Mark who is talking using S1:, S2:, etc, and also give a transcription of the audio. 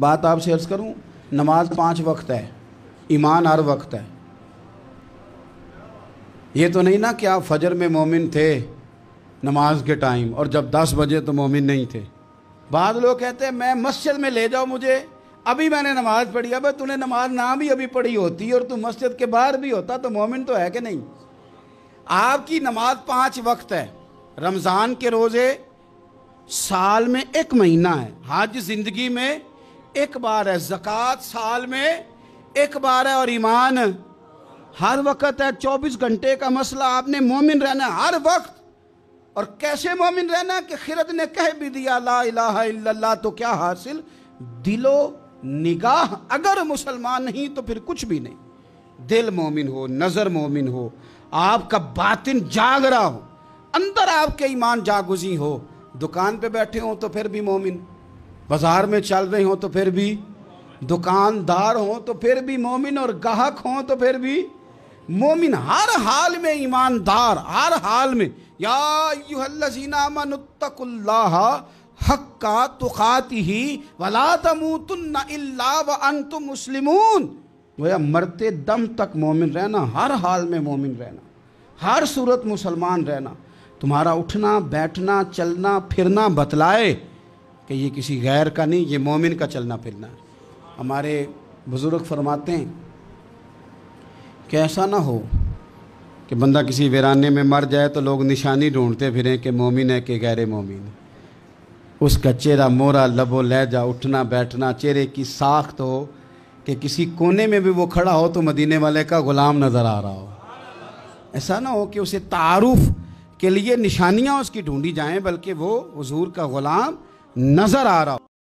S1: बात आपसे अर्ज़ करूं नमाज पांच वक्त है ईमान हर वक्त है ये तो नहीं ना कि आप फजर में मोमिन थे नमाज के टाइम और जब दस बजे तो मोमिन नहीं थे बाद लोग कहते हैं मैं मस्जिद में ले जाओ मुझे अभी मैंने नमाज पढ़ी अब तूने नमाज ना भी अभी पढ़ी होती और तू मस्जिद के बाहर भी होता तो मोमिन तो है कि नहीं आपकी नमाज पाँच वक्त है रमज़ान के रोज़े साल में एक महीना है हज ज़िंदगी में एक बार है जक़ात साल में एक बार है और ईमान हर वक्त है चौबीस घंटे का मसला आपने मोमिन रहना हर वक्त और कैसे मोमिन रहना कि खिरत ने कह भी दिया ला इल्लल्लाह तो क्या हासिल दिलो निगाह अगर मुसलमान नहीं तो फिर कुछ भी नहीं दिल मोमिन हो नज़र मोमिन हो आपका बातिन जाग रहा हो अंदर आपके ईमान जागुजी हो दुकान पे बैठे हो तो फिर भी मोमिन बाजार में चल रही हो तो फिर भी दुकानदार हो तो फिर भी मोमिन और गाहक हो तो फिर भी मोमिन हर हाल में ईमानदार हर हाल में या ही वला मरते दम तक मोमिन रहना हर हाल में मोमिन रहना हर सूरत मुसलमान रहना तुम्हारा उठना बैठना चलना फिरना बतलाए कि ये किसी गैर का नहीं ये मोमिन का चलना फिरना हमारे बुज़ुर्ग फरमाते हैं कि ऐसा ना हो कि बंदा किसी वीराने में मर जाए तो लोग निशानी ढूंढते फिरें कि मोमिन है कि गैर मोमिन उसका चेहरा मोरा लबो लहजा उठना बैठना चेहरे की साख्त हो कि किसी कोने में भी वो खड़ा हो तो मदीने वाले का ग़ुलाम नज़र आ रहा हो ऐसा ना हो कि उसे तारुफ़ के लिए निशानियाँ उसकी ढूंढी जाएं बल्कि वो हजूर का ग़ुलाम नजर आ रहा